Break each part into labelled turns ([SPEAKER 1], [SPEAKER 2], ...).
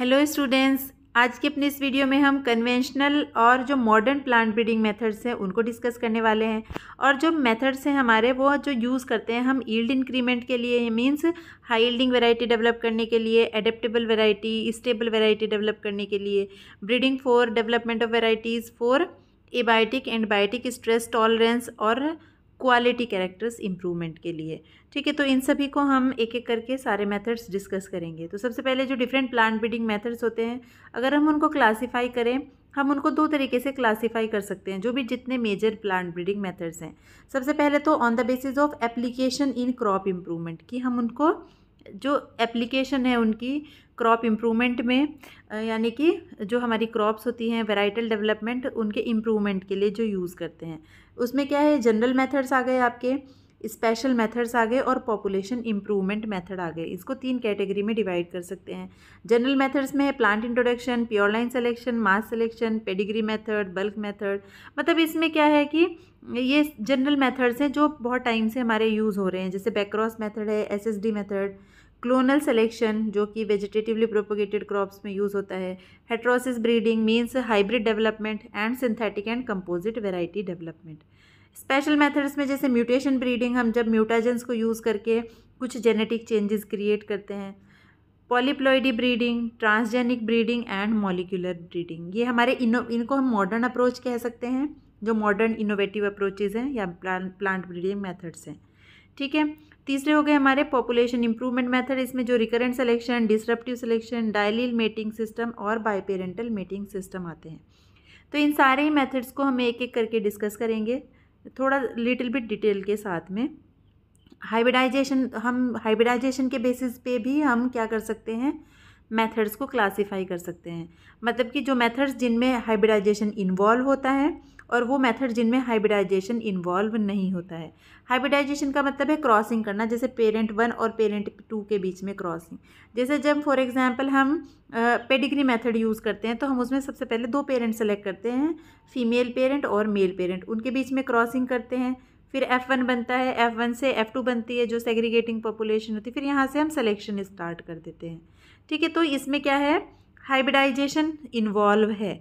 [SPEAKER 1] hello students आज के अपने इस वीडियो में हम कन्वेंशनल और जो मॉडर्न प्लांट ब्रीडिंग मेथड्स हैं उनको डिस्कस करने वाले हैं और जो मेथड्स हैं हमारे वो जो यूज़ करते हैं हम ईल्ड इंक्रीमेंट के लिए means high yielding variety develop करने के लिए adaptable variety stable variety develop करने के लिए breeding for development of varieties for abiotic and biotic stress tolerance और क्वालिटी कैरेक्टर्स इम्प्रूवमेंट के लिए ठीक है तो इन सभी को हम एक एक करके सारे मेथड्स डिस्कस करेंगे तो सबसे पहले जो डिफरेंट प्लांट ब्रीडिंग मेथड्स होते हैं अगर हम उनको क्लासीफाई करें हम उनको दो तरीके से क्लासीफाई कर सकते हैं जो भी जितने मेजर प्लांट ब्रीडिंग मेथड्स हैं सबसे पहले तो on the basis of application in crop improvement कि हम उनको जो एप्लीकेशन है उनकी क्रॉप इम्प्रूवमेंट में यानी कि जो हमारी क्रॉप्स होती हैं वेराइटल डेवलपमेंट उनके इम्प्रूवमेंट के लिए जो यूज़ करते हैं उसमें क्या है जनरल मेथड्स आ गए आपके स्पेशल मेथड्स आ गए और पॉपुलेशन इम्प्रूवमेंट मेथड आ गए इसको तीन कैटेगरी में डिवाइड कर सकते हैं जनरल मेथड्स में है plant introduction pure line mass selection pedigree method bulk method मतलब इसमें क्या है कि ये जनरल मेथड्स हैं जो बहुत टाइम से हमारे यूज़ हो रहे हैं जैसे बैक्रॉस मैथड है एस मेथड क्लोनल सेलेक्शन जो कि वेजिटेटिवली प्रोपोगेटेड क्रॉप्स में यूज़ होता है heterosis breeding means hybrid development and synthetic and composite variety development special methods में जैसे म्यूटेशन ब्रीडिंग हम जब म्यूटाजेंस को यूज़ करके कुछ जेनेटिक चेंजेस क्रिएट करते हैं polyploidy breeding transgenic breeding and molecular breeding ये हमारे इनो इनको हम मॉडर्न अप्रोच कह सकते हैं जो मॉडर्न इनोवेटिव अप्रोचेज़ हैं या प्लांट प्लांट ब्रीडिंग मेथड्स हैं ठीक है तीसरे हो गए हमारे पॉपुलेशन इंप्रूवमेंट मेथड इसमें जो recurrent selection disruptive selection diallel mating system और बायपेरेंटल मेटिंग सिस्टम आते हैं तो इन सारे ही मेथड्स को हम एक एक करके डिस्कस करेंगे थोड़ा लिटिल बिट डिटेल के साथ में हाइब्रिडाइजेशन हम हाइब्रिडाइजेशन के बेसिस पे भी हम क्या कर सकते हैं मेथड्स को क्लासिफाई कर सकते हैं मतलब कि जो मेथड्स जिनमें हाइब्रिडाइजेशन इन्वॉल्व होता है और वो मेथड जिनमें हाइब्रिडाइजेशन इन्वॉल्व नहीं होता है हाइब्रिडाइजेशन का मतलब है क्रॉसिंग करना जैसे पेरेंट वन और पेरेंट टू के बीच में क्रॉसिंग जैसे जब फॉर एग्ज़ाम्पल हम पेडिग्री मेथड यूज़ करते हैं तो हम उसमें सबसे पहले दो पेरेंट सेलेक्ट करते हैं फीमेल पेरेंट और मेल पेरेंट उनके बीच में क्रॉसिंग करते हैं फिर एफ़ वन बनता है एफ़ वन से एफ़ टू बनती है जो सेग्रीगेटिंग पॉपुलेशन होती है फिर यहाँ से हम सिलेक्शन स्टार्ट कर देते हैं ठीक है तो इसमें क्या है हाइब्रिडाइजेशन इन्वॉल्व है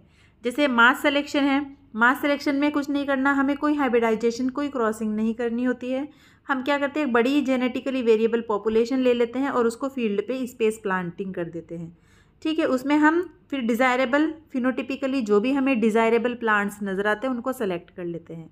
[SPEAKER 1] जैसे मास सिलेक्शन है मास सिलेक्शन में कुछ नहीं करना हमें कोई हाइब्रिडाइजेशन कोई क्रॉसिंग नहीं करनी होती है हम क्या करते हैं बड़ी जेनेटिकली वेरिएबल पॉपुलेशन ले लेते हैं और उसको फील्ड पे स्पेस प्लांटिंग कर देते हैं ठीक है उसमें हम फिर डिज़ायरेबल फिनोटिपिकली जो भी हमें डिज़ायरेबल प्लांट्स नज़र आते हैं उनको सेलेक्ट कर लेते हैं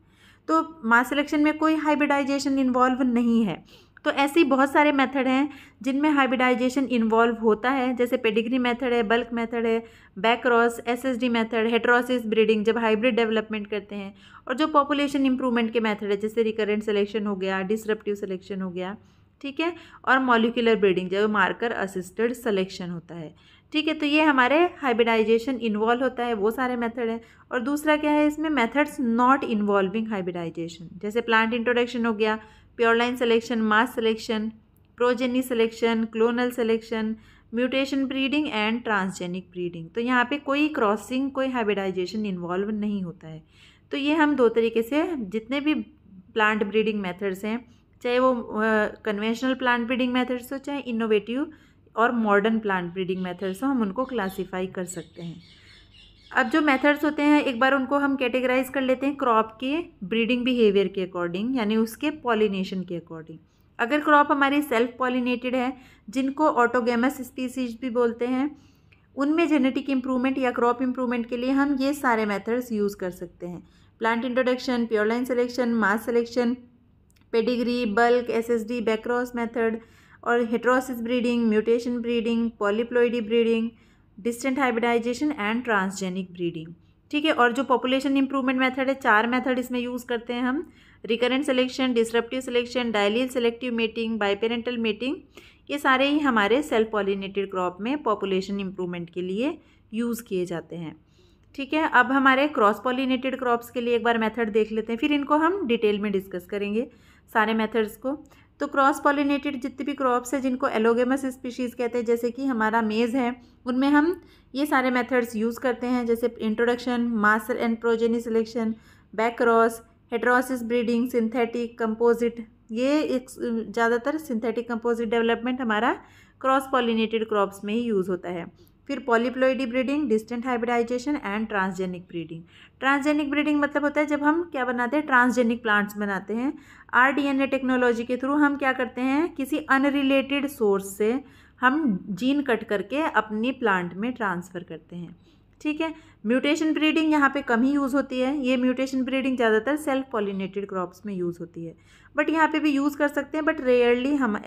[SPEAKER 1] तो मास सिलेक्शन में कोई हाइब्रिडाइजेशन इन्वॉल्व नहीं है तो ऐसे ही बहुत सारे मेथड हैं जिनमें हाइब्रिडाइजेशन इन्वॉल्व होता है जैसे पेडिग्री मेथड है बल्क मेथड है backcross SSD method heterosis breeding जब हाइब्रिड डेवलपमेंट करते हैं और जो पॉपुलेशन इंप्रूवमेंट के मेथड है जैसे रिकरेंट सिलेक्शन हो गया डिसरप्टिव सिलेक्शन हो गया ठीक है और मॉलिकुलर ब्रीडिंग जब मार्कर असिस्टेड सिलेक्शन होता है ठीक है तो ये हमारे हाइब्रिडाइजेशन इन्वॉल्व होता है वो सारे मेथड हैं और दूसरा क्या है इसमें मेथड्स नॉट इन्वॉल्विंग हाइब्रिडाइजेशन जैसे प्लांट इंट्रोडक्शन हो गया pure line selection mass selection progeny selection clonal selection mutation breeding and transgenic breeding तो यहाँ पे कोई क्रॉसिंग कोई हाइब्रिडाइजेशन इन्वॉल्व नहीं होता है तो ये हम दो तरीके से जितने भी प्लांट ब्रीडिंग मेथड्स हैं चाहे वो कन्वेंशनल प्लांट ब्रीडिंग मेथड्स हो चाहे इनोवेटिव और मॉडर्न प्लांट ब्रीडिंग मेथड्स हो हम उनको क्लासीफाई कर सकते हैं अब जो मेथड्स होते हैं एक बार उनको हम कैटेगराइज कर लेते हैं क्रॉप के ब्रीडिंग बिहेवियर के अकॉर्डिंग यानी उसके पॉलिनेशन के अकॉर्डिंग अगर क्रॉप हमारी सेल्फ पॉलिनेटेड है जिनको ऑटोगेमस स्पीसीज भी बोलते हैं उनमें जेनेटिक इम्प्रूवमेंट या क्रॉप इम्प्रूवमेंट के लिए हम ये सारे मेथड्स यूज़ कर सकते हैं plant introduction pure line selection mass selection pedigree bulk S D backcross method और heterosis breeding mutation breeding polyploidy breeding distant hybridization and transgenic breeding ठीक है और जो पॉपुलेशन इंप्रूवमेंट मेथड है चार मेथड इसमें यूज़ करते हैं हम recurrent selection disruptive selection diallel selective mating biparental mating ये सारे ही हमारे सेल्फ पॉलिनेटेड क्रॉप में पॉपुलेशन इंप्रूवमेंट के लिए यूज़ किए जाते हैं ठीक है अब हमारे क्रॉस पॉलिनेटेड क्रॉप्स के लिए एक बार मेथड देख लेते हैं फिर इनको हम डिटेल में डिस्कस करेंगे सारे मेथड्स को तो क्रॉस पॉलिनेटेड जितने भी क्रॉप्स हैं जिनको एलोगेमस स्पीशीज़ कहते हैं जैसे कि हमारा मेज़ है उनमें हम ये सारे मेथड्स यूज़ करते हैं जैसे introduction master and progeny selection back cross heterosis breeding synthetic composite ये एक ज़्यादातर सिंथेटिक कंपोजिट डेवलपमेंट हमारा क्रॉस पॉलिनेटेड क्रॉप्स में ही यूज़ होता है फिर polyploidy breeding distant hybridization and transgenic breeding transgenic breeding मतलब होता है जब हम क्या बनाते हैं ट्रांसजेनिक प्लांट्स बनाते हैं ए टेक्नोलॉजी के थ्रू हम क्या करते हैं किसी अनरिलेटेड सोर्स से हम जीन कट करके अपनी प्लांट में ट्रांसफ़र करते हैं ठीक है म्यूटेशन ब्रीडिंग यहाँ पे कम ही यूज़ होती है ये म्यूटेशन ब्रीडिंग ज़्यादातर सेल्फ पॉलिनेटेड क्रॉप्स में यूज़ होती है बट यहाँ पे भी यूज़ कर सकते हैं बट रेयरली हम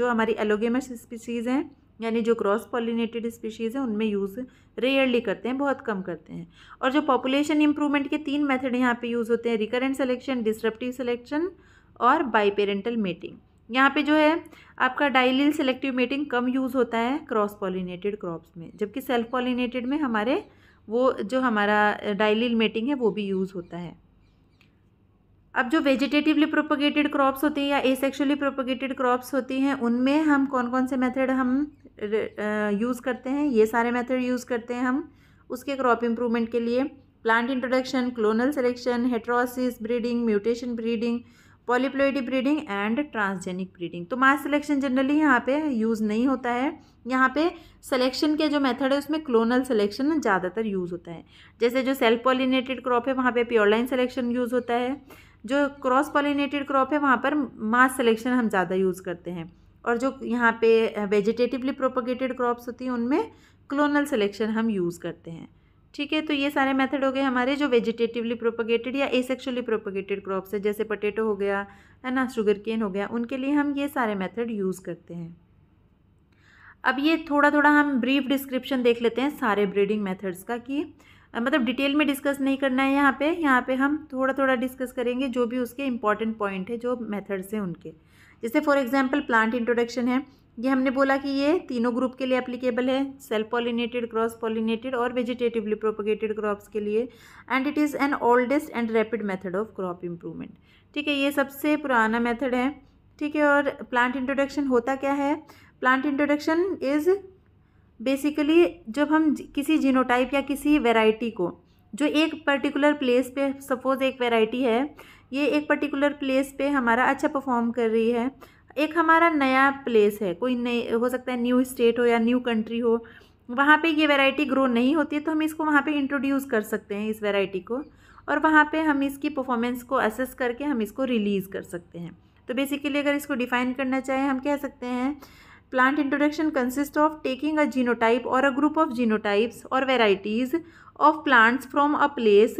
[SPEAKER 1] जो हमारी एलोगेमस स्पीसीज़ हैं यानी जो क्रॉस पॉलिनेटेड स्पीशीज़ हैं उनमें यूज़ रेयरली करते हैं बहुत कम करते हैं और जो पॉपुलेशन इंप्रूवमेंट के तीन मेथड यहाँ पे यूज़ होते हैं रिकरेंट सिलेक्शन डिसरप्टिव सिलेक्शन और बाई पेरेंटल मेटिंग यहाँ पे जो है आपका डाइलिल सेलेक्टिव मेटिंग कम यूज़ होता है क्रॉस पॉलिनेटेड क्रॉप्स में जबकि सेल्फ पॉलिनेटेड में हमारे वो जो हमारा डाइलिल मेटिंग है वो भी यूज़ होता है अब जो वेजिटेटिवली प्रोपोगेटेड क्रॉप्स होती हैं या ए सेक्शुअली प्रोपोगेटेड क्रॉप्स होती हैं उनमें हम कौन कौन से मेथड हम यूज़ करते हैं ये सारे मेथड यूज़ करते हैं हम उसके क्रॉप इम्प्रूवमेंट के लिए plant introduction clonal selection heterosis breeding mutation breeding polyploidy breeding and transgenic breeding तो मास सिलेक्शन जनरली यहाँ पे यूज़ नहीं होता है यहाँ पे सिलेक्शन के जो मेथड है उसमें क्लोनल सिलेक्शन ज़्यादातर यूज़ होता है जैसे जो सेल्फ पॉलिनेटेड क्रॉप है वहाँ पे प्योरलाइन लाइन सिलेक्शन यूज़ होता है जो क्रॉस पॉलिनेटेड क्रॉप है वहाँ पर मास सिलेक्शन हम ज़्यादा यूज़ करते हैं और जो यहाँ पे वेजिटेटिवली प्रोपोगेटेड क्रॉप्स होती हैं उनमें क्लोनल सिलेक्शन हम यूज़ करते हैं ठीक है तो ये सारे मेथड हो गए हमारे जो वेजिटेटिवली प्रोपोगेटेड या एसेक्सुअली प्रोपोगेटेड क्रॉप्स है जैसे पोटेटो हो गया है ना शुगर केन हो गया उनके लिए हम ये सारे मेथड यूज़ करते हैं अब ये थोड़ा थोड़ा हम ब्रीफ डिस्क्रिप्शन देख लेते हैं सारे ब्रीडिंग मेथड्स का कि मतलब डिटेल में डिस्कस नहीं करना है यहाँ पे यहाँ पे हम थोड़ा थोड़ा डिस्कस करेंगे जो भी उसके इंपॉर्टेंट पॉइंट है जो मेथड्स हैं उनके जैसे फॉर एग्जांपल प्लांट इंट्रोडक्शन है ये हमने बोला कि ये तीनों ग्रुप के लिए एप्लीकेबल है सेल्फ पॉलिनेटेड क्रॉस पॉलिनेटेड और वेजिटेटिवली प्रोपोगेटेड क्रॉप्स के लिए and it is an oldest and rapid method of crop improvement ठीक है ये सबसे पुराना मेथड है ठीक है और प्लांट इंट्रोडक्शन होता क्या है प्लांट इंट्रोडक्शन इज़ बेसिकली जब हम किसी जीनोटाइप या किसी वेराइटी को जो एक पर्टिकुलर प्लेस पे सपोज़ एक वेराइटी है ये एक पर्टिकुलर प्लेस पे हमारा अच्छा परफॉर्म कर रही है एक हमारा नया प्लेस है कोई नई हो सकता है न्यू स्टेट हो या न्यू कंट्री हो वहाँ पे ये वेराइटी ग्रो नहीं होती है तो हम इसको वहाँ पे इंट्रोड्यूस कर सकते हैं इस वेराइटी को और वहाँ पे हम इसकी परफॉर्मेंस को असेस करके हम इसको रिलीज़ कर सकते हैं तो बेसिकली अगर इसको डिफ़ाइन करना चाहें हम कह सकते हैं plant introduction consists of taking a genotype or a group of genotypes or varieties of plants from a place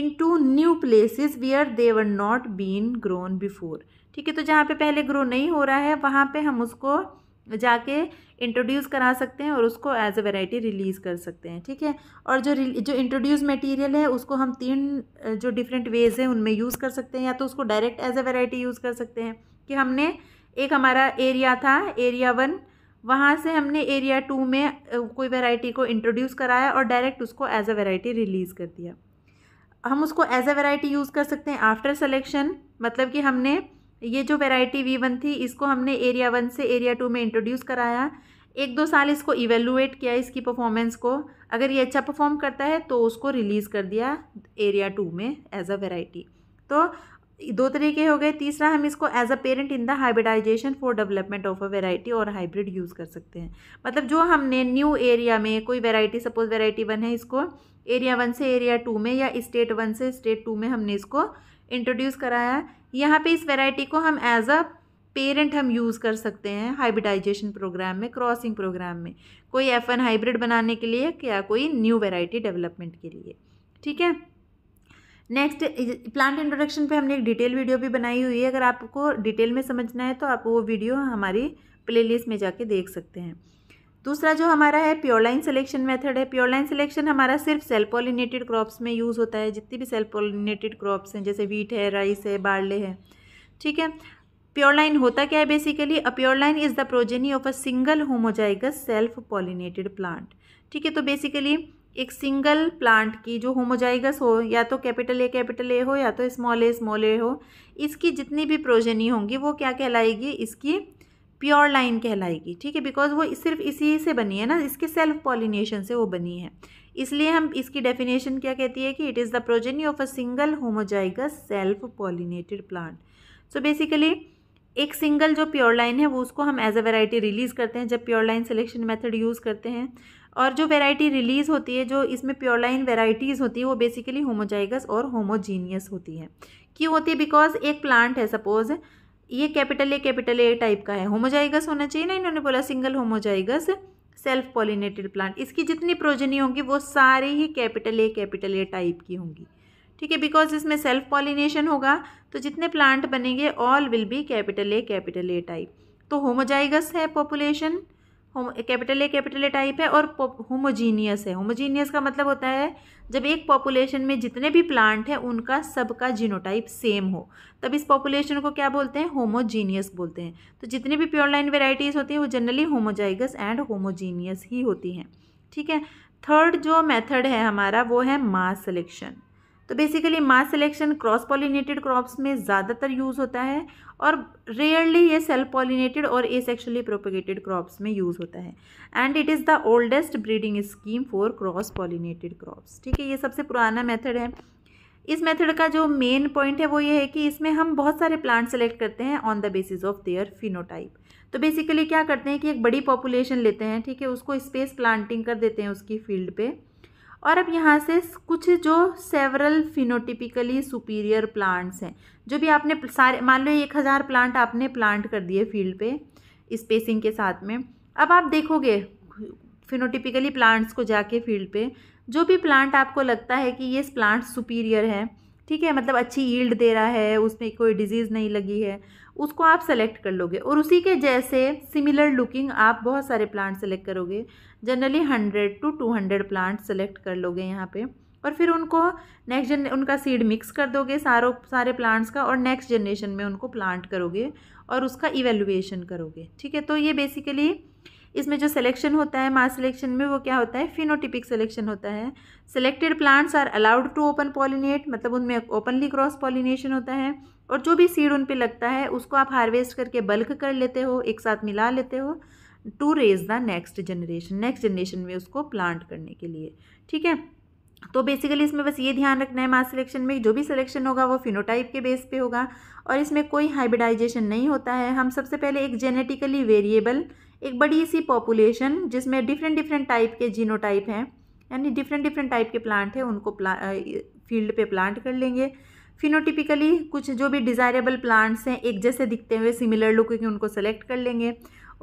[SPEAKER 1] into new places where they were not been grown before ठीक है तो जहाँ पे पहले ग्रो नहीं हो रहा है वहाँ पे हम उसको जाके इंट्रोड्यूस करा सकते हैं और उसको एज अ वेराइटी रिलीज़ कर सकते हैं ठीक है और जो जो इंट्रोड्यूस मटेरियल है उसको हम तीन जो डिफरेंट वेज हैं उनमें यूज़ कर सकते हैं या तो उसको direct as a variety use कर सकते हैं कि हमने एक हमारा एरिया था एरिया वन वहाँ से हमने एरिया टू में कोई वैरायटी को इंट्रोड्यूस कराया और डायरेक्ट उसको एज अ वैरायटी रिलीज़ कर दिया हम उसको एज अ वैरायटी यूज़ कर सकते हैं आफ्टर सिलेक्शन मतलब कि हमने ये जो वैरायटी वी वन थी इसको हमने एरिया वन से एरिया टू में इंट्रोड्यूस कराया एक दो साल इसको इवेलुएट किया इसकी परफॉर्मेंस को अगर ये अच्छा परफॉर्म करता है तो उसको रिलीज़ कर दिया एरिया टू में एज अ वेराइटी तो दो तरीके हो गए तीसरा हम इसको as a parent in the hybridization for development of a variety और हाइब्रिड यूज़ कर सकते हैं मतलब जो हमने न्यू एरिया में कोई वेराइटी सपोज वेराइटी वन है इसको एरिया वन से एरिया टू में या स्टेट वन से स्टेट टू में हमने इसको इंट्रोड्यूस कराया यहाँ पे इस वेराइटी को हम एज अ पेरेंट हम यूज़ कर सकते हैं हाइब्रिडाइजेशन प्रोग्राम में क्रॉसिंग प्रोग्राम में कोई एफ हाइब्रिड बनाने के लिए या कोई न्यू वेराइटी डेवलपमेंट के लिए ठीक है नेक्स्ट प्लांट इंट्रोडक्शन पे हमने एक डिटेल वीडियो भी बनाई हुई है अगर आपको डिटेल में समझना है तो आप वो वीडियो हमारी प्लेलिस्ट में जाके देख सकते हैं दूसरा जो हमारा है प्योरलाइन सिलेक्शन मेथड है प्योरलाइन सिलेक्शन हमारा सिर्फ सेल्फ पॉलिनेटेड क्रॉप्स में यूज़ होता है जितनी भी सेल्फ पॉलिनेटेड क्रॉप्स हैं जैसे वीट है राइस है बार्ले है ठीक है प्योर लाइन होता क्या है basically a pure line is the progeny of a single homozygous self pollinated plant ठीक है तो बेसिकली एक सिंगल प्लांट की जो होमोजाइगस हो या तो कैपिटल ए कैपिटल ए हो या तो स्मॉल ए स्मॉल ए हो इसकी जितनी भी प्रोजेनी होंगी वो क्या कहलाएगी इसकी प्योर लाइन कहलाएगी ठीक है बिकॉज वो सिर्फ इसी से बनी है ना इसके सेल्फ पॉलिनेशन से वो बनी है इसलिए हम इसकी डेफिनेशन क्या कहती है कि it is the progeny of a single homozygous self pollinated plant so basically एक सिंगल जो प्योर लाइन है वो उसको हम एज अ वेराइटी रिलीज़ करते हैं जब pure line selection method use करते हैं और जो वेराइटी रिलीज़ होती है जो इसमें प्योर लाइन वेराइटीज़ होती है वो बेसिकली होमोजाइगस और होमोजीनियस होती है क्यों होती है बिकॉज एक प्लांट है सपोज़ ये capital A capital A type का है होमोजाइगस होना चाहिए ना इन्होंने बोला single homozygous self pollinated plant इसकी जितनी प्रोजनी होंगी वो सारी ही capital A capital A type की होंगी ठीक है बिकॉज इसमें सेल्फ पॉलिनेशन होगा तो जितने प्लांट बनेंगे all will be capital A capital A type तो होमोजाइगस है population capital A capital A type है और होमोजीनियस है होमोजीनियस का मतलब होता है जब एक पॉपुलेशन में जितने भी प्लांट हैं उनका सबका जीनोटाइप सेम हो तब इस पॉपुलेशन को क्या बोलते हैं होमोजीनियस बोलते हैं तो जितनी भी प्योर लाइन वेराइटीज़ होती हैं वो जनरली होमोजाइगस एंड होमोजीनियस ही होती हैं ठीक है थर्ड जो मेथड है हमारा वो है मास सिलेक्शन तो basically mass selection cross pollinated crops में ज़्यादातर यूज़ होता है और रेयरली ये सेल्फ पॉलिनेटेड और ए सेक्शुअली प्रोपोगेटेड क्रॉप्स में यूज़ होता है and it is the oldest breeding scheme for cross pollinated crops ठीक है ये सबसे पुराना मेथड है इस मेथड का जो मेन पॉइंट है वो ये है कि इसमें हम बहुत सारे प्लांट सेलेक्ट करते हैं on the basis of their phenotype तो बेसिकली क्या करते हैं कि एक बड़ी पॉपुलेशन लेते हैं ठीक है उसको स्पेस प्लांटिंग कर देते हैं उसकी फील्ड पे और अब यहाँ से कुछ जो सेवरल फिनोटिपिकली सुपीरियर प्लांट्स हैं जो भी आपने सारे मान लो एक हज़ार प्लांट आपने प्लांट कर दिए फील्ड पे स्पेसिंग के साथ में अब आप देखोगे फिनोटिपिकली प्लांट्स को जाके फील्ड पे जो भी प्लांट आपको लगता है कि ये प्लांट सुपीरियर है ठीक है मतलब अच्छी ईल्ड दे रहा है उसमें कोई डिजीज़ नहीं लगी है उसको आप सेलेक्ट कर लोगे और उसी के जैसे सिमिलर लुकिंग आप बहुत सारे प्लांट सेलेक्ट करोगे generally hundred to two hundred plant select कर लोगे यहाँ पे और फिर उनको नेक्स्ट जन उनका सीड मिक्स कर दोगे सारों सारे प्लांट्स का और नेक्स्ट जनरेशन में उनको प्लांट करोगे और उसका इवेलुएशन करोगे ठीक है तो ये बेसिकली इसमें जो सिलेक्शन होता है मास सिलेक्शन में वो क्या होता है फिनोटिपिक सिलेक्शन होता है selected plants are allowed to open pollinate मतलब उनमें ओपनली क्रॉस पॉलिनेशन होता है और जो भी सीड उन पर लगता है उसको आप हार्वेस्ट करके बल्क कर लेते हो एक साथ मिला लेते हो to raise the next generation next generation में उसको प्लांट करने के लिए ठीक है तो बेसिकली इसमें बस ये ध्यान रखना है मास सिलेक्शन में जो भी सिलेक्शन होगा वो फिनोटाइप के बेस पे होगा और इसमें कोई हाइब्रिडाइजेशन नहीं होता है हम सबसे पहले एक जेनेटिकली वेरिएबल एक बड़ी सी पॉपुलेशन जिसमें डिफरेंट डिफरेंट टाइप के जीनोटाइप हैं यानी डिफरेंट डिफरेंट टाइप के प्लांट हैं उनको फील्ड पे प्लांट कर लेंगे फिनोटिपिकली कुछ जो भी डिज़ायरेबल प्लांट्स हैं एक जैसे दिखते हुए सिमिलर लुक के उनको सेलेक्ट कर लेंगे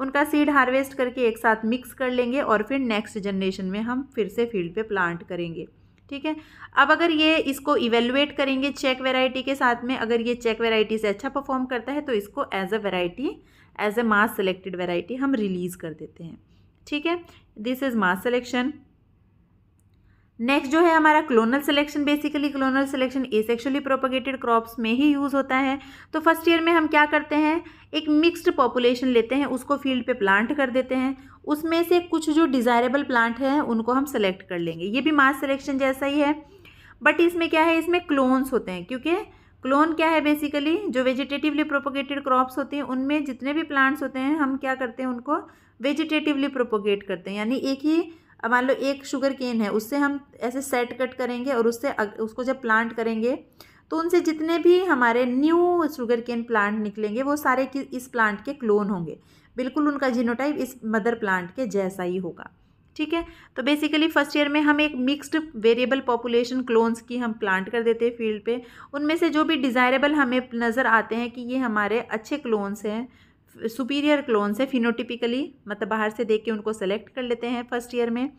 [SPEAKER 1] उनका सीड हार्वेस्ट करके एक साथ मिक्स कर लेंगे और फिर नेक्स्ट जनरेशन में हम फिर से फील्ड पे प्लांट करेंगे ठीक है अब अगर ये इसको इवेलुएट करेंगे चेक वेराइटी के साथ में अगर ये चेक वेराइटी से अच्छा परफॉर्म करता है तो इसको as a variety as a mass selected variety हम रिलीज़ कर देते हैं ठीक है this is mass selection next जो है हमारा clonal selection basically clonal selection asexually propagated crops में ही यूज़ होता है तो फर्स्ट ईयर में हम क्या करते हैं एक मिक्स्ड पॉपुलेशन लेते हैं उसको फील्ड पे प्लांट कर देते हैं उसमें से कुछ जो डिज़ायरेबल प्लांट हैं उनको हम सेलेक्ट कर लेंगे ये भी मास सिलेक्शन जैसा ही है बट इसमें क्या है इसमें क्लोन्स होते हैं क्योंकि क्लोन क्या है बेसिकली जो वेजिटेटिवली प्रोपोगेटेड क्रॉप्स होते हैं उनमें जितने भी प्लांट्स होते हैं हम क्या करते हैं उनको वेजिटेटिवली प्रोपोगेट करते हैं यानी एक ही अब मान लो एक शुगर केन है उससे हम ऐसे सेट कट करेंगे और उससे उसको जब प्लांट करेंगे तो उनसे जितने भी हमारे न्यू शुगर केन प्लांट निकलेंगे वो सारे इस प्लांट के क्लोन होंगे बिल्कुल उनका जीनोटाइप इस मदर प्लांट के जैसा ही होगा ठीक है तो बेसिकली फर्स्ट ईयर में हम एक मिक्स्ड वेरिएबल पॉपुलेशन क्लोन्स की हम प्लांट कर देते हैं फील्ड पे उनमें से जो भी डिज़ायरेबल हमें नज़र आते हैं कि ये हमारे अच्छे क्लोन्स हैं सुपीरियर क्लोन से फिनोटिपिकली मतलब बाहर से देख के उनको सेलेक्ट कर लेते हैं फर्स्ट ईयर में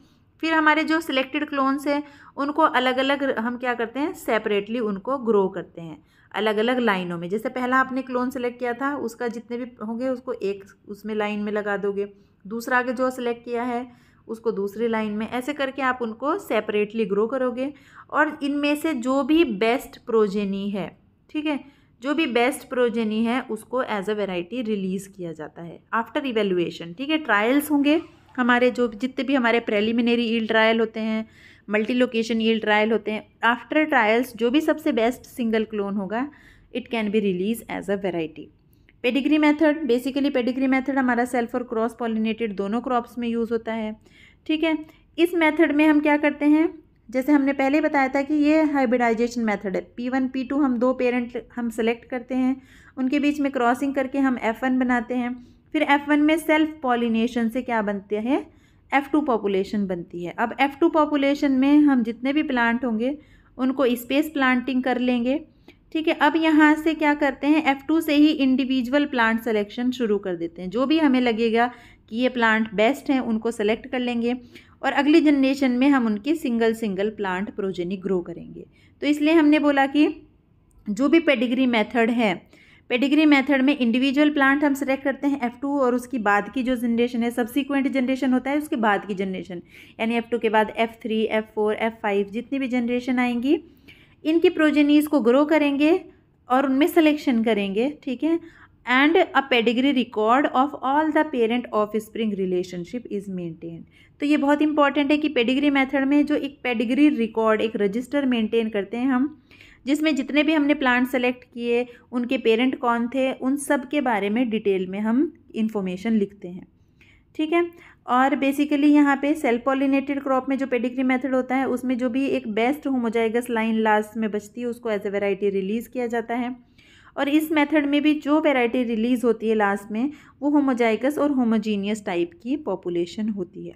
[SPEAKER 1] फिर हमारे जो सिलेक्टेड क्लोन्स हैं उनको अलग अलग हम क्या करते हैं सेपरेटली उनको ग्रो करते हैं अलग अलग लाइनों में जैसे पहला आपने क्लोन सेलेक्ट किया था उसका जितने भी होंगे उसको एक उसमें लाइन में लगा दोगे दूसरा आगे जो सेलेक्ट किया है उसको दूसरी लाइन में ऐसे करके आप उनको सेपरेटली ग्रो करोगे और इनमें से जो भी बेस्ट प्रोजेनी है ठीक है जो भी बेस्ट प्रोजेनी है उसको एज अ वेराइटी रिलीज़ किया जाता है आफ्टर इवेल्युएशन ठीक है ट्रायल्स होंगे हमारे जो जितने भी हमारे प्रेलिमिनरी ईल ट्रायल होते हैं मल्टी लोकेशन ईल ट्रायल होते हैं आफ्टर ट्रायल्स जो भी सबसे बेस्ट सिंगल क्लोन होगा it can be release as a variety pedigree method basically pedigree method हमारा सेल्फ और क्रॉस पॉलिनेटेड दोनों क्रॉप्स में यूज़ होता है ठीक है इस मेथड में हम क्या करते हैं जैसे हमने पहले बताया था कि ये हाइब्रिडाइजेशन मेथड है पी वन पी टू हम दो पेरेंट हम सेलेक्ट करते हैं उनके बीच में क्रॉसिंग करके हम एफ़ वन बनाते हैं फिर एफ़ वन में सेल्फ पॉलिनेशन से क्या बनते हैं एफ़ टू पॉपुलेशन बनती है अब एफ़ टू पॉपुलेशन में हम जितने भी प्लांट होंगे उनको स्पेस प्लांटिंग कर लेंगे ठीक है अब यहाँ से क्या करते हैं एफ़ टू से ही इंडिविजुअल प्लांट सेलेक्शन शुरू कर देते हैं जो भी हमें लगेगा कि ये प्लांट बेस्ट हैं उनको सेलेक्ट कर लेंगे और अगली जनरेशन में हम उनकी single single plant progeny grow करेंगे तो इसलिए हमने बोला कि जो भी पेडिग्री मेथड है पेडिग्री मेथड में इंडिविजुअल प्लांट हम सेलेक्ट करते हैं एफ़ टू और उसकी बाद की जो जनरेशन है सब्सिक्वेंट जनरेशन होता है उसके बाद की जनरेशन यानी एफ़ टू के बाद F three F four F five जितनी भी जनरेशन आएंगी इनकी प्रोजेनीज को ग्रो करेंगे और उनमें सेलेक्शन करेंगे ठीक है and a pedigree record of all the parent offspring relationship is maintain तो ये बहुत इंपॉर्टेंट है कि पेडिग्री मेथड में जो एक पेडिग्री रिकॉर्ड एक रजिस्टर मेंटेन करते हैं हम जिसमें जितने भी हमने प्लांट सेलेक्ट किए उनके पेरेंट कौन थे उन सब के बारे में डिटेल में हम इंफॉर्मेशन लिखते हैं ठीक है और बेसिकली यहाँ पे सेल्फ पॉलिनेटेड क्रॉप में जो पेडिग्री मेथड होता है उसमें जो भी एक बेस्ट होमोजाइगस लाइन लास्ट में बचती है उसको एज ए वेराइटी रिलीज़ किया जाता है और इस मेथड में भी जो वेराइटी रिलीज़ होती है लास्ट में वो होमोजाइगस और होमोजीनियस टाइप की पॉपुलेशन होती है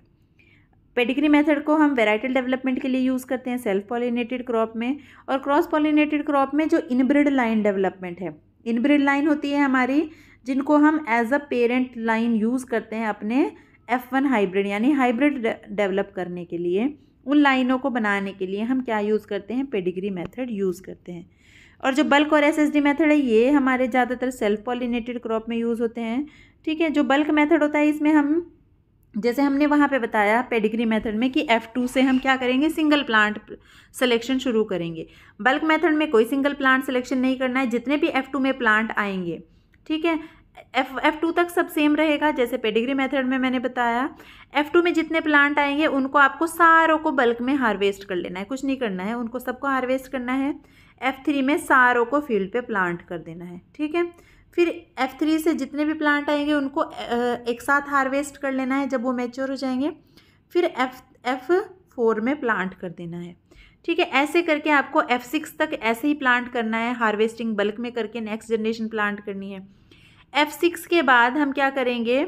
[SPEAKER 1] पेडिग्री मेथड को हम वेराइटल डेवलपमेंट के लिए यूज़ करते हैं सेल्फ पॉलिनेटेड क्रॉप में और क्रॉस पॉलिनेटेड क्रॉप में जो इनब्रिड लाइन डेवलपमेंट है इनब्रिड लाइन होती है हमारी जिनको हम as a parent line use करते हैं अपने एफ़ वन हाइब्रिड यानी हाइब्रिड डेवलप करने के लिए उन लाइनों को बनाने के लिए हम क्या यूज़ करते हैं पेडिग्री मेथड यूज़ करते हैं और जो बल्क और एसएसडी मेथड है ये हमारे ज़्यादातर सेल्फ पॉलिनेटेड क्रॉप में यूज़ होते हैं ठीक है जो बल्क मेथड होता है इसमें हम जैसे हमने वहाँ पे बताया पेडिग्री मेथड में कि एफ टू से हम क्या करेंगे सिंगल प्लांट सिलेक्शन शुरू करेंगे बल्क मेथड में कोई सिंगल प्लांट सिलेक्शन नहीं करना है जितने भी टू में प्लांट आएंगे ठीक है एफ एफ टू तक सब सेम रहेगा जैसे पेडिग्री मेथड में मैंने बताया एफ टू में जितने प्लांट आएंगे उनको आपको सारों को बल्क में हार्वेस्ट कर लेना है कुछ नहीं करना है उनको सबको हार्वेस्ट करना है एफ थ्री में सारों को फील्ड पे प्लांट कर देना है ठीक है फिर एफ थ्री से जितने भी प्लांट आएंगे उनको एक साथ हार्वेस्ट कर लेना है जब वो मैच्योर हो जाएंगे फिर एफ एफ फोर में प्लांट कर देना है ठीक है ऐसे करके आपको एफ सिक्स तक ऐसे ही प्लांट करना है हार्वेस्टिंग बल्क में करके नेक्स्ट जनरेशन प्लांट करनी है एफ सिक्स के बाद हम क्या करेंगे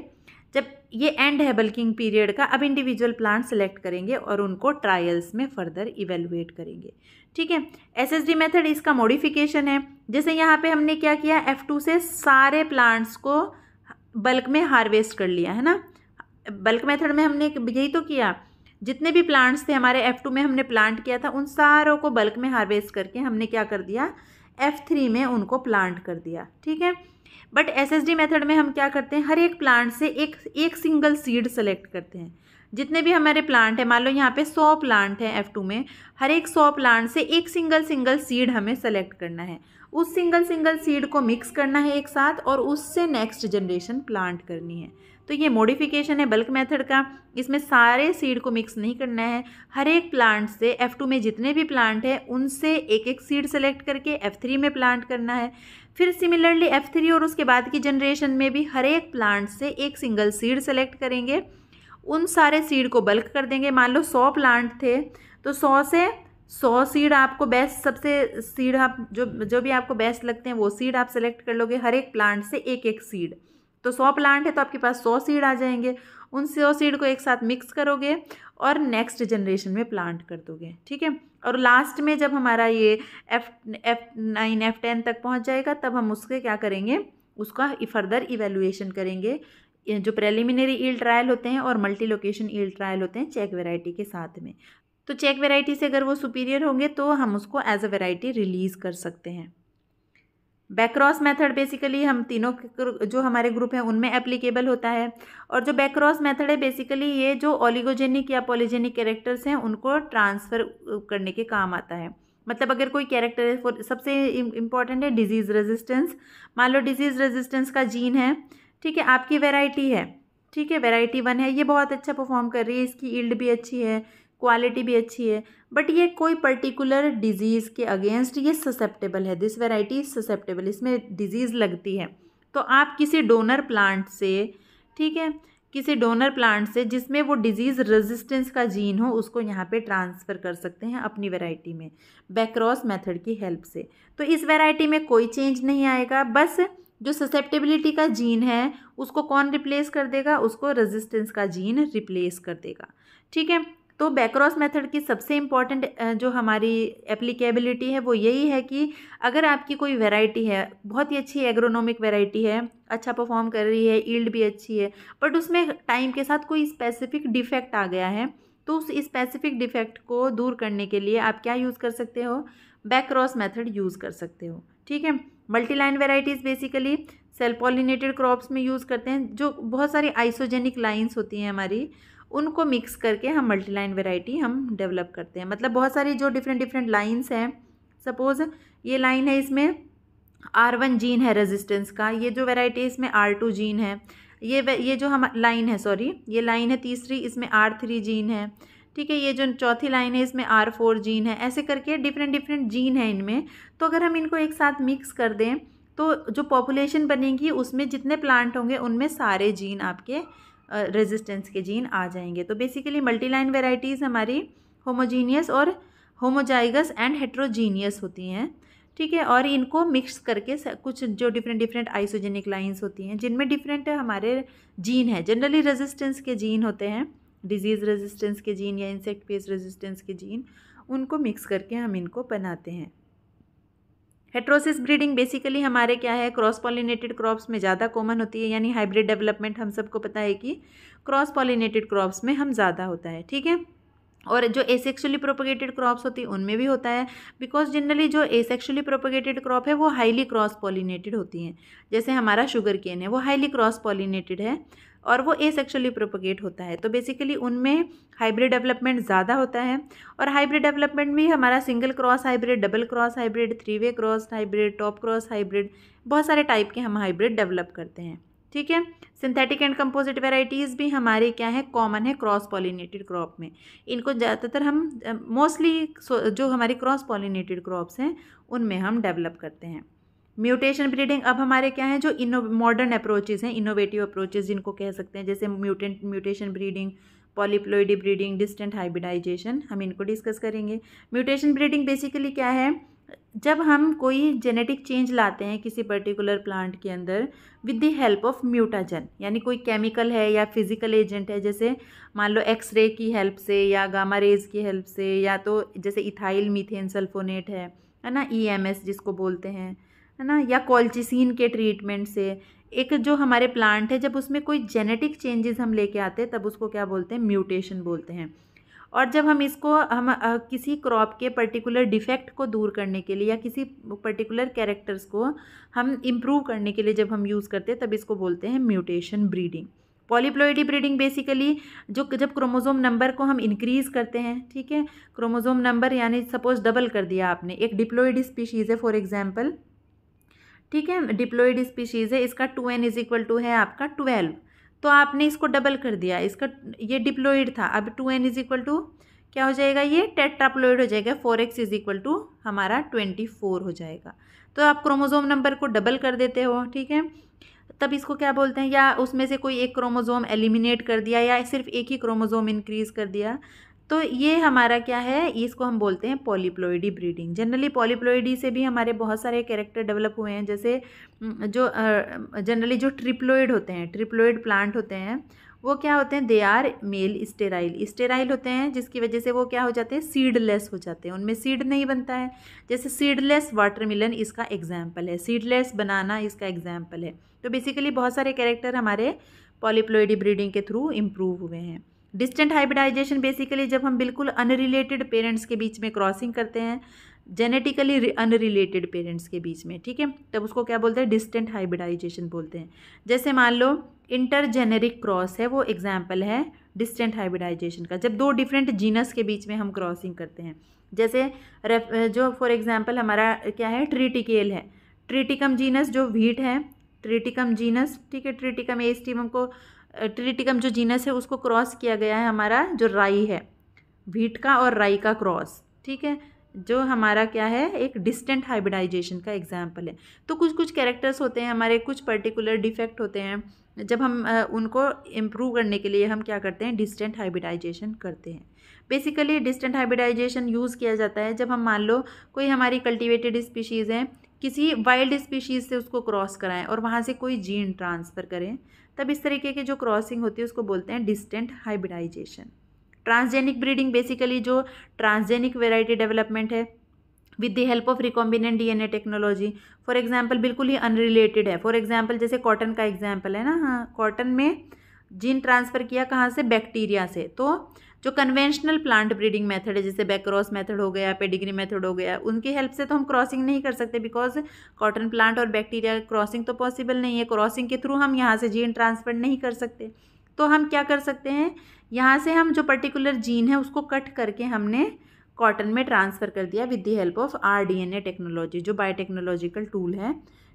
[SPEAKER 1] ये एंड है बल्किंग पीरियड का अब इंडिविजुअल प्लांट सेलेक्ट करेंगे और उनको ट्रायल्स में फर्दर इवेलुएट करेंगे ठीक है एसएसडी मेथड इसका मॉडिफिकेशन है जैसे यहाँ पे हमने क्या किया एफ टू से सारे प्लांट्स को बल्क में हार्वेस्ट कर लिया है ना बल्क मेथड में हमने यही तो किया जितने भी प्लांट्स थे हमारे एफ टू में हमने प्लांट किया था उन सारों को बल्क में हार्वेस्ट करके हमने क्या कर दिया एफ थ्री में उनको प्लांट कर दिया ठीक है बट डी मेथड में हम क्या करते हैं हर एक प्लांट से एक एक सिंगल सीड सेलेक्ट करते हैं जितने भी हमारे प्लांट हैं मान लो यहाँ पे सौ प्लांट हैं एफ़ टू में हर एक सौ प्लांट से एक सिंगल सिंगल सीड हमें सेलेक्ट करना है उस सिंगल सिंगल सीड को मिक्स करना है एक साथ और उससे नेक्स्ट जनरेशन प्लांट करनी है तो ये मॉडिफिकेशन है बल्क मेथड का इसमें सारे सीड को मिक्स नहीं करना है हर एक प्लांट से एफ़ टू में जितने भी प्लांट हैं उनसे एक एक सीड सेलेक्ट करके एफ़ थ्री में प्लांट करना है फिर सिमिलरली एफ़ थ्री और उसके बाद की जनरेशन में भी हर एक प्लांट से एक सिंगल सीड सेलेक्ट करेंगे उन सारे सीड को बल्क कर देंगे मान लो सौ प्लांट थे तो सौ से सौ सीड आपको बेस्ट सबसे सीड आप जो जो भी आपको बेस्ट लगते हैं वो सीड आप सेलेक्ट कर लोगे हर एक प्लांट से एक एक सीड तो सौ प्लांट है तो आपके पास सौ सीड आ जाएंगे उन सौ सीड को एक साथ मिक्स करोगे और नेक्स्ट जनरेशन में प्लांट कर दोगे ठीक है और लास्ट में जब हमारा ये F F nine F ten तक पहुंच जाएगा तब हम उसके क्या करेंगे उसका फर्दर e इवेलुएशन करेंगे जो प्रेलिमिनरी ईल ट्रायल होते हैं और मल्टी लोकेशन ईल ट्रायल होते हैं चेक वेराइटी के साथ में तो चेक वेराइटी से अगर वो सुपीरियर होंगे तो हम उसको एज अ वेराइटी रिलीज़ कर सकते हैं बैक्रॉस मेथड बेसिकली हम तीनों जो हमारे ग्रुप हैं उनमें एप्लीकेबल होता है और जो बैक्रॉस मेथड है बेसिकली ये जो ओलिगोजेनिक या पॉलीजेनिक कैरेक्टर्स हैं उनको ट्रांसफ़र uh, करने के काम आता है मतलब अगर कोई कैरेक्टर है सबसे इम्पॉर्टेंट है डिजीज़ रेजिस्टेंस मान लो डिजीज़ रेजिस्टेंस का जीन है ठीक है आपकी वेराइटी है ठीक है वेराइटी वन है ये बहुत अच्छा परफॉर्म कर रही है इसकी ईल्ड भी अच्छी है क्वालिटी भी अच्छी है बट ये कोई पर्टिकुलर डिजीज़ के अगेंस्ट ये ससेप्टेबल है दिस वेराइटी ससेप्टेबल इसमें डिजीज़ लगती है तो आप किसी डोनर प्लांट से ठीक है किसी डोनर प्लांट से जिसमें वो डिजीज़ रेजिस्टेंस का जीन हो उसको यहाँ पे ट्रांसफ़र कर सकते हैं अपनी वैरायटी में बैक्रॉस मेथड की हेल्प से तो इस वैरायटी में कोई चेंज नहीं आएगा बस जो ससेप्टेबिलिटी का जीन है उसको कौन रिप्लेस कर देगा उसको रेजिस्टेंस का जीन रिप्लेस कर देगा ठीक है तो बैक्रॉस मेथड की सबसे इम्पॉर्टेंट जो हमारी एप्लीकेबिलिटी है वो यही है कि अगर आपकी कोई वेराइटी है बहुत ही अच्छी एग्रोनॉमिक वेराइटी है अच्छा परफॉर्म कर रही है ईल्ड भी अच्छी है बट उसमें टाइम के साथ कोई स्पेसिफिक डिफेक्ट आ गया है तो उस स्पेसिफिक डिफेक्ट को दूर करने के लिए आप क्या यूज़ कर सकते हो बैक्रॉस मेथड यूज़ कर सकते हो ठीक है multi line varieties basically self pollinated crops में यूज़ करते हैं जो बहुत सारी आइसोजेनिक लाइन्स होती हैं हमारी उनको मिक्स करके हम मल्टी लाइन वेराइटी हम डेवलप करते हैं मतलब बहुत सारी जो डिफरेंट डिफरेंट लाइन्स हैं सपोज़ ये लाइन है इसमें आर वन जीन है रेजिस्टेंस का ये जो वेराइटी इसमें आर टू जीन है ये ये जो हम लाइन है सॉरी ये लाइन है तीसरी इसमें आर थ्री जीन है ठीक है ये जो चौथी लाइन है इसमें आर फोर जीन है ऐसे करके डिफरेंट डिफरेंट जीन है इनमें तो अगर हम इनको एक साथ मिक्स कर दें तो जो पॉपुलेशन बनेगी उसमें जितने प्लांट होंगे उनमें सारे जीन आपके रेजिस्टेंस के जीन आ जाएंगे तो बेसिकली मल्टी लाइन वेराइटीज़ हमारी होमोजीनियस और होमोजाइगस एंड हेट्रोजीनियस होती हैं ठीक है और इनको मिक्स करके कुछ जो डिफरेंट डिफरेंट आइसोजेनिक लाइंस होती हैं जिनमें डिफरेंट हमारे जीन है जनरली रेजिस्टेंस के जीन होते हैं डिजीज़ रेजिस्टेंस के जीन या इंसेक्ट फेस रेजिस्टेंस के जीन उनको मिक्स करके हम इनको बनाते हैं हेट्रोसिस ब्रीडिंग बेसिकली हमारे क्या है क्रॉस पॉलिनेटेड क्रॉप्स में ज़्यादा कॉमन होती है यानी हाइब्रिड डेवलपमेंट हम सबको पता है कि क्रॉस पॉलिनेटेड क्रॉप्स में हम ज़्यादा होता है ठीक है और जो एसेक्सुअली प्रोपोगेटेड क्रॉप्स होती है उनमें भी होता है बिकॉज जनरली जो एसेक्सुअली प्रोपोगेटेड क्रॉप है वो हाईली क्रॉस पॉलिनेटेड होती हैं जैसे हमारा शुगर केन है वो हाईली क्रॉस पॉलिनेटेड है और वो ए सेक्शुअली प्रोपोगेट होता है तो बेसिकली उनमें हाइब्रिड डेवलपमेंट ज़्यादा होता है और हाइब्रिड डेवलपमेंट में हमारा single cross hybrid double cross hybrid three way cross hybrid top cross hybrid बहुत सारे टाइप के हम हाइब्रिड डेवलप करते हैं ठीक है सिंथेटिक एंड कंपोजिट वेराइटीज़ भी हमारे क्या है कॉमन है क्रॉस पॉलिनेटेड क्रॉप में इनको ज़्यादातर हम मोस्टली जो हमारी क्रॉस पॉलिनेटेड क्रॉप्स हैं उनमें हम डेवलप करते हैं म्यूटेशन ब्रीडिंग अब हमारे क्या हैं जो इनो मॉडर्न अप्रोचेज़ हैं इनोवेटिव अप्रोचेज़ जिनको कह सकते हैं जैसे mutant mutation breeding polyploidy breeding distant hybridization हम इनको डिस्कस करेंगे म्यूटेशन ब्रीडिंग बेसिकली क्या है जब हम कोई जेनेटिक चेंज लाते हैं किसी पर्टिकुलर प्लांट के अंदर with the help of mutagen यानी कोई केमिकल है या फिजिकल एजेंट है जैसे मान लो एक्सरे की हेल्प से या गामा रेज की हेल्प से या तो जैसे इथाइल मीथेन सल्फोनेट है है ना ई e जिसको बोलते हैं है ना या कॉल्चिसिन के ट्रीटमेंट से एक जो हमारे प्लांट है जब उसमें कोई जेनेटिक चेंजेस हम लेके आते हैं तब उसको क्या बोलते हैं म्यूटेशन बोलते हैं और जब हम इसको हम आ, किसी क्रॉप के पर्टिकुलर डिफेक्ट को दूर करने के लिए या किसी पर्टिकुलर कैरेक्टर्स को हम इम्प्रूव करने के लिए जब हम यूज़ करते हैं तब इसको बोलते हैं mutation breeding polyploidy breeding basically जो जब क्रोमोजोम नंबर को हम इंक्रीज़ करते हैं ठीक है क्रोमोजोम नंबर यानी सपोज डबल कर दिया आपने एक डिप्लोइडी स्पीशीज़ है फॉर एग्जाम्पल ठीक है डिप्लोइड स्पीशीज़ है इसका two N is equal to है आपका ट्वेल्व तो आपने इसको डबल कर दिया इसका ये डिप्लोइड था अब two N is equal to क्या हो जाएगा ये टेट्राप्लोइड हो जाएगा four X is equal to हमारा ट्वेंटी फोर हो जाएगा तो आप क्रोमोजोम नंबर को डबल कर देते हो ठीक है तब इसको क्या बोलते हैं या उसमें से कोई एक क्रोमोजोम एलिमिनेट कर दिया या सिर्फ एक ही क्रोमोजोम इंक्रीज कर दिया तो ये हमारा क्या है इसको हम बोलते हैं पॉलीप्लोइडी ब्रीडिंग जनरली पॉलीप्लोइडी से भी हमारे बहुत सारे कैरेक्टर डेवलप हुए हैं जैसे जो जनरली जो ट्रिप्लोइड होते हैं ट्रिप्लोइड प्लांट होते हैं वो क्या होते हैं they are male sterile sterile होते हैं जिसकी वजह से वो क्या हो जाते हैं सीडलेस हो जाते हैं उनमें सीड नहीं बनता है जैसे सीडलेस मिलन इसका एग्जाम्पल है सीडलेस बनाना इसका एग्जाम्पल है तो बेसिकली बहुत सारे कैरेक्टर हमारे पॉलीप्लोइडी ब्रीडिंग के थ्रू इम्प्रूव हुए हैं डिस्टेंट हाइब्रिडाइजेशन बेसिकली जब हम बिल्कुल अनरिलेटेड पेरेंट्स के बीच में क्रॉसिंग करते हैं जेनेटिकली अनरिलेटेड पेरेंट्स के बीच में ठीक है तब उसको क्या बोलते हैं डिस्टेंट हाइब्रिडाइजेशन बोलते हैं जैसे मान लो इंटरजेनेरिक क्रॉस है वो एग्जाम्पल है डिस्टेंट हाइब्रिडाइजेशन का जब दो डिफरेंट जीनस के बीच में हम क्रॉसिंग करते हैं जैसे जो फॉर एग्जाम्पल हमारा क्या है ट्रिटिकेल है ट्रिटिकम जीनस जो व्हीट है ट्रिटिकम जीनस ठीक है ट्रिटिकम एस्टीम को ट्रिटिकम जो जीनस है उसको क्रॉस किया गया है हमारा जो राई है भीट का और राई का क्रॉस ठीक है जो हमारा क्या है एक डिस्टेंट हाइब्रिडाइजेशन का एग्जाम्पल है तो कुछ कुछ कैरेक्टर्स होते हैं हमारे कुछ पर्टिकुलर डिफेक्ट होते हैं जब हम उनको इम्प्रूव करने के लिए हम क्या करते हैं डिस्टेंट हाइब्रिडाइजेशन करते हैं बेसिकली डिस्टेंट हाइब्रिडाइजेशन यूज़ किया जाता है जब हम मान लो कोई हमारी कल्टिवेटेड स्पीशीज़ हैं किसी वाइल्ड स्पीशीज़ से उसको क्रॉस कराएं और वहाँ से कोई जीन ट्रांसफ़र करें तब इस तरीके की जो क्रॉसिंग होती है उसको बोलते हैं distant hybridization transgenic breeding basically जो ट्रांसजेनिक वेराइटी डेवलपमेंट है with the help of recombinant a technology for example बिल्कुल ही अनरिलेटेड है फॉर एग्जाम्पल जैसे कॉटन का एग्जाम्पल है ना हाँ कॉटन में जीन ट्रांसफ़र किया कहाँ से बैक्टीरिया से तो जो कन्वेंशनल प्लांट ब्रीडिंग मेथड है जैसे बैक्रॉस मेथड हो गया पेडिग्री मेथड हो गया उनकी हेल्प से तो हम क्रॉसिंग नहीं कर सकते बिकॉज कॉटन प्लांट और बैक्टीरिया क्रॉसिंग तो पॉसिबल नहीं है क्रॉसिंग के थ्रू हम यहाँ से जीन ट्रांसफर नहीं कर सकते तो हम क्या कर सकते हैं यहाँ से हम जो पर्टिकुलर जीन है उसको कट करके हमने कॉटन में ट्रांसफ़र कर दिया with the help of R D N A technology जो बायोटेक्नोलॉजिकल टूल है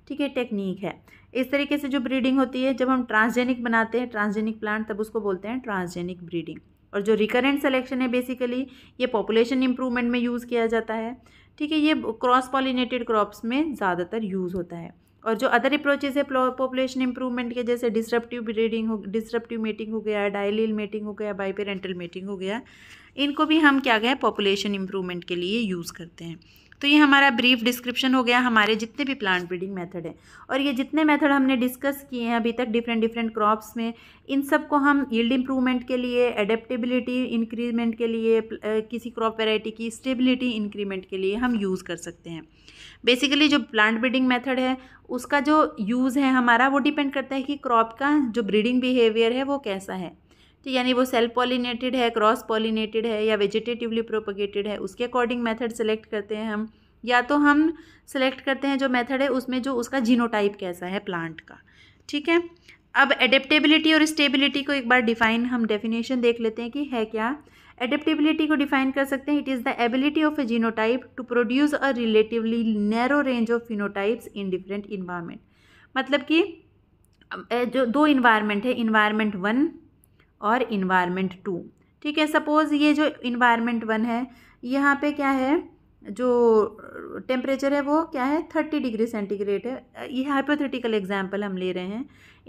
[SPEAKER 1] ठीक है टेक्निक है इस तरीके से जो ब्रीडिंग होती है जब हम ट्रांसजेनिक बनाते हैं ट्रांसजेनिक प्लांट तब उसको बोलते हैं ट्रांसजेनिक ब्रीडिंग और जो रिकरेंट सेलेक्शन है बेसिकली ये पॉपुलेशन इम्प्रूवमेंट में यूज़ किया जाता है ठीक है ये क्रॉस पॉलिनेटेड क्रॉप्स में ज़्यादातर यूज़ होता है और जो अदर अप्रोचेज है पॉपुलेशन इंप्रूवमेंट के जैसे डिसरप्टिव ब्रीडिंग हो डिसरप्टिव मेटिंग हो गया डायलिल मेटिंग हो गया बाईपेरेंटल मेटिंग हो गया इनको भी हम क्या गए पॉपुलेशन इंप्रूवमेंट के लिए यूज़ करते हैं तो ये हमारा ब्रीफ डिस्क्रिप्शन हो गया हमारे जितने भी प्लांट ब्रीडिंग मेथड हैं और ये जितने मेथड हमने डिस्कस किए हैं अभी तक डिफरेंट डिफरेंट क्रॉप्स में इन सब को हम यील्ड इम्प्रूवमेंट के लिए एडेप्टेबिलिटी इंक्रीजमेंट के लिए किसी क्रॉप वेराइटी की स्टेबिलिटी इंक्रीमेंट के लिए हम यूज़ कर सकते हैं बेसिकली जो प्लांट ब्रीडिंग मेथड है उसका जो यूज़ है हमारा वो डिपेंड करता है कि क्रॉप का जो ब्रीडिंग बिहेवियर है वो कैसा है तो यानी वो सेल्फ पॉलिनेटेड है क्रॉस पॉलिनेटेड है या वेजिटेटिवली प्रोपोगेटेड है उसके अकॉर्डिंग मेथड सेलेक्ट करते हैं हम या तो हम सेलेक्ट करते हैं जो मेथड है उसमें जो उसका जीनोटाइप कैसा है प्लांट का ठीक है अब एडेप्टेबिलिटी और स्टेबिलिटी को एक बार डिफाइन हम डेफिनेशन देख लेते हैं कि है क्या एडेप्टेबिलिटी को डिफाइन कर सकते हैं it is the ability of a genotype to produce a relatively narrow range of phenotypes in different environment मतलब कि जो दो इन्वायरमेंट है इन्वायरमेंट वन और इन्वायरमेंट टू ठीक है सपोज़ ये जो इन्वायरमेंट वन है यहाँ पे क्या है जो टेम्परेचर है वो क्या है थर्टी डिग्री सेंटीग्रेड है ये हाइपोथेटिकल एग्जाम्पल हम ले रहे हैं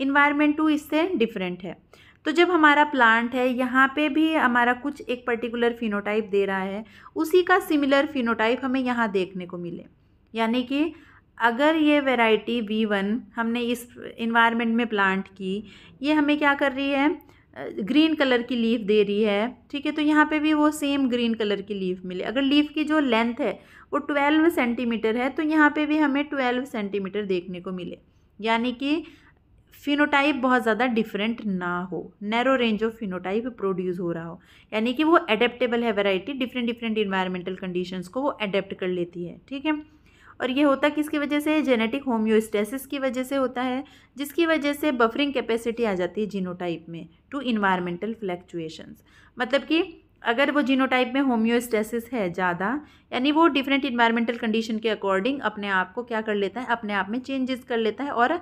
[SPEAKER 1] इन्वायरमेंट टू इससे डिफरेंट है तो जब हमारा प्लांट है यहाँ पे भी हमारा कुछ एक पर्टिकुलर फिनोटाइप दे रहा है उसी का सिमिलर फिनोटाइप हमें यहाँ देखने को मिले यानी कि अगर ये वेराइटी वी वन हमने इस इन्वायरमेंट में प्लांट की ये हमें क्या कर रही है ग्रीन कलर की लीफ दे रही है ठीक है तो यहाँ पे भी वो सेम ग्रीन कलर की लीफ मिले अगर लीफ की जो लेंथ है वो ट्वेल्व सेंटीमीटर है तो यहाँ पे भी हमें ट्वेल्व सेंटीमीटर देखने को मिले यानी कि फिनोटाइप बहुत ज़्यादा डिफरेंट ना हो narrow range of phenotype produce हो रहा हो यानी कि वो एडेप्टेबल है variety different different environmental conditions को वो एडेप्ट कर लेती है ठीक है और ये होता किसकी वजह से जेनेटिक होम्योस्टेसिस की वजह से होता है जिसकी वजह से बफरिंग कैपेसिटी आ जाती है जीनोटाइप में टू इन्वायरमेंटल फ्लैक्चुएशंस मतलब कि अगर वो जीनोटाइप में होम्योस्टेसिस है ज़्यादा यानी वो डिफरेंट इन्वायरमेंटल कंडीशन के अकॉर्डिंग अपने आप को क्या कर लेता है अपने आप में चेंजेस कर लेता है और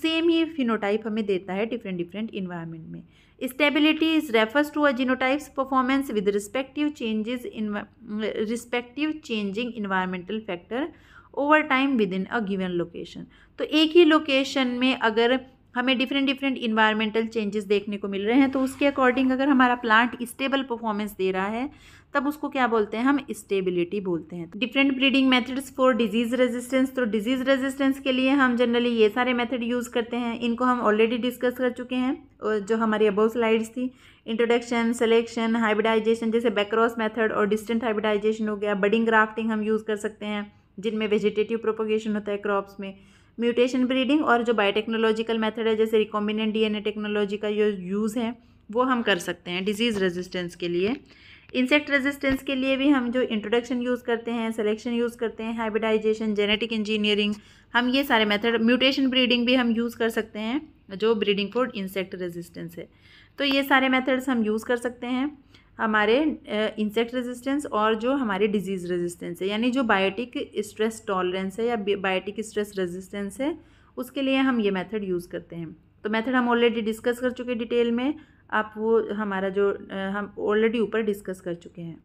[SPEAKER 1] सेम ही फिनोटाइप हमें देता है डिफरेंट डिफरेंट इन्वायरमेंट में stability is refers to a genotypes performance with respective changes respective changing environmental factor over time with in a given location तो एक ही लोकेशन में अगर हमें डिफरेंट डिफरेंट इन्वायरमेंटल चेंजेस देखने को मिल रहे हैं तो उसके अकॉर्डिंग अगर हमारा प्लांट स्टेबल परफॉर्मेंस दे रहा है तब उसको क्या बोलते हैं हम स्टेबिलिटी बोलते हैं different breeding methods for disease resistance तो डिजीज रेजिस्टेंस के लिए हम जनरली ये सारे मेथड यूज़ करते हैं इनको हम ऑलरेडी डिस्कस कर चुके हैं और जो हमारी अबोव स्लाइड्स थी इंट्रोडक्शन सेलेक्शन हाइब्रिडाइजेशन जैसे बैक्रॉस मेथड और डिस्टेंट हाइब्रिडाइजेशन हो गया बडिंग ग्राफ्टिंग हम यूज़ कर सकते हैं जिनमें वेजिटेटिव प्रोपोगेशन होता है क्रॉप्स में म्यूटेशन ब्रीडिंग और जो बायोटेक्नोलॉजिकल मेथड है जैसे रिकॉम्बिनेंट डीएनए टेक्नोलॉजी का जो यूज़ है वो हम कर सकते हैं डिजीज़ रेजिस्टेंस के लिए इंसेक्ट रेजिस्टेंस के लिए भी हम जो इंट्रोडक्शन यूज़ करते हैं सिलेक्शन यूज़ करते हैं हाइब्रिडाइजेशन जेनेटिक इंजीनियरिंग हम ये सारे मेथड म्यूटेशन ब्रीडिंग भी हम यूज़ कर सकते हैं जो ब्रीडिंग फॉर इंसेक्ट रेजिस्टेंस है तो ये सारे मेथड्स हम यूज़ कर सकते हैं हमारे इंसेक्ट रेजिस्टेंस और जो हमारे डिजीज़ रेजिस्टेंस है यानी जो बायोटिक स्ट्रेस टॉलरेंस है या बायोटिक स्ट्रेस रेजिस्टेंस है उसके लिए हम ये मेथड यूज़ करते हैं तो मेथड हम ऑलरेडी डिस्कस कर चुके डिटेल में आप वो हमारा जो हम ऑलरेडी ऊपर डिस्कस कर चुके हैं